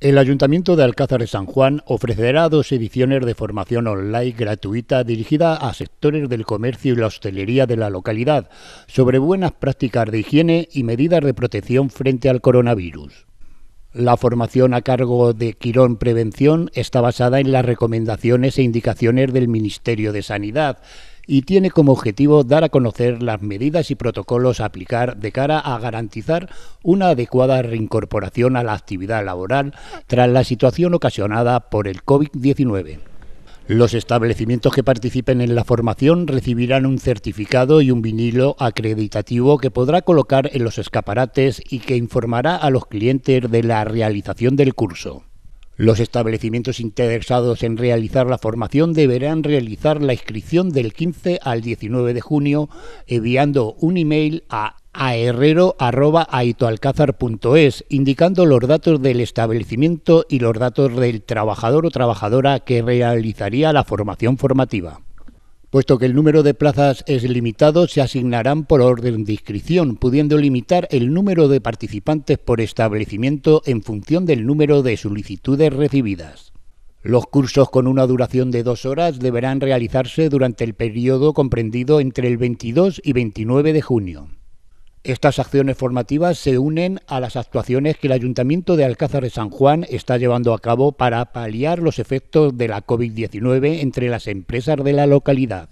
El Ayuntamiento de Alcázar de San Juan ofrecerá dos ediciones de formación online gratuita dirigida a sectores del comercio y la hostelería de la localidad sobre buenas prácticas de higiene y medidas de protección frente al coronavirus. La formación a cargo de Quirón Prevención está basada en las recomendaciones e indicaciones del Ministerio de Sanidad y tiene como objetivo dar a conocer las medidas y protocolos a aplicar de cara a garantizar una adecuada reincorporación a la actividad laboral tras la situación ocasionada por el COVID-19. Los establecimientos que participen en la formación recibirán un certificado y un vinilo acreditativo que podrá colocar en los escaparates y que informará a los clientes de la realización del curso. Los establecimientos interesados en realizar la formación deberán realizar la inscripción del 15 al 19 de junio enviando un email a aherrero.aitoalcázar.es indicando los datos del establecimiento y los datos del trabajador o trabajadora que realizaría la formación formativa. Puesto que el número de plazas es limitado, se asignarán por orden de inscripción, pudiendo limitar el número de participantes por establecimiento en función del número de solicitudes recibidas. Los cursos con una duración de dos horas deberán realizarse durante el periodo comprendido entre el 22 y 29 de junio. Estas acciones formativas se unen a las actuaciones que el Ayuntamiento de Alcázar de San Juan está llevando a cabo para paliar los efectos de la COVID-19 entre las empresas de la localidad.